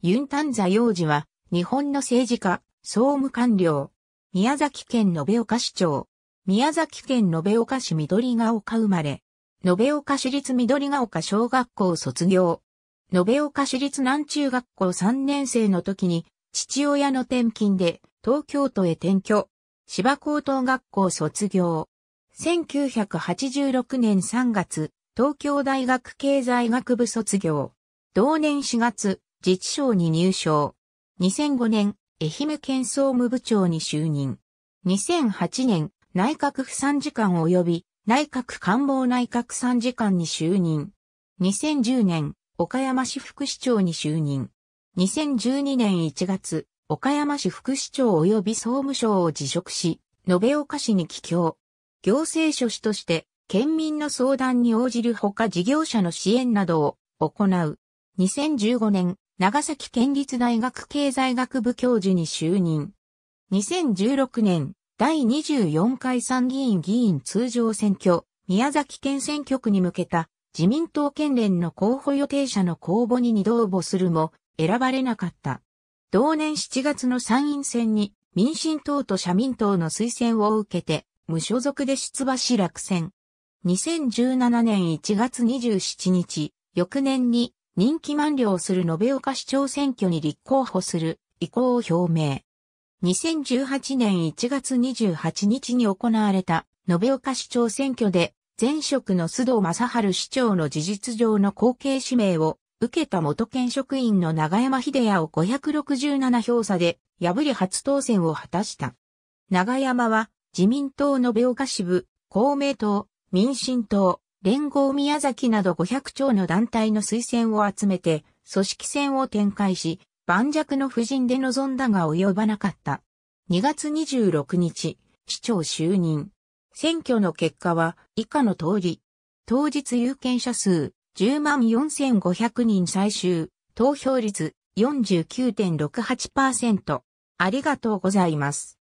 ユンタンザ幼児は、日本の政治家、総務官僚。宮崎県延岡市長。宮崎県延岡市緑ヶ丘生まれ。延岡市立緑ヶ丘小学校卒業。延岡市立南中学校3年生の時に、父親の転勤で東京都へ転居。芝高等学校卒業。1986年3月、東京大学経済学部卒業。同年4月、自治省に入省。2005年、愛媛県総務部長に就任。2008年、内閣府参事官及び内閣官房内閣参事官に就任。2010年、岡山市副市長に就任。2012年1月、岡山市副市長及び総務省を辞職し、延岡市に帰郷。行政書士として、県民の相談に応じるほか事業者の支援などを行う。2015年、長崎県立大学経済学部教授に就任。2016年、第24回参議院議員通常選挙、宮崎県選挙区に向けた自民党県連の候補予定者の公募に二度応募するも選ばれなかった。同年7月の参院選に民進党と社民党の推薦を受けて無所属で出馬し落選。2017年1月27日、翌年に任期満了する延岡市長選挙に立候補する意向を表明。2018年1月28日に行われた延岡市長選挙で前職の須藤正春市長の事実上の後継指名を受けた元県職員の長山秀也を567票差で破り初当選を果たした。長山は自民党延岡支部、公明党、民進党、連合宮崎など500兆の団体の推薦を集めて、組織戦を展開し、盤石の布陣で臨んだが及ばなかった。2月26日、市長就任。選挙の結果は以下の通り。当日有権者数10万4500人最終、投票率49.68%。ありがとうございます。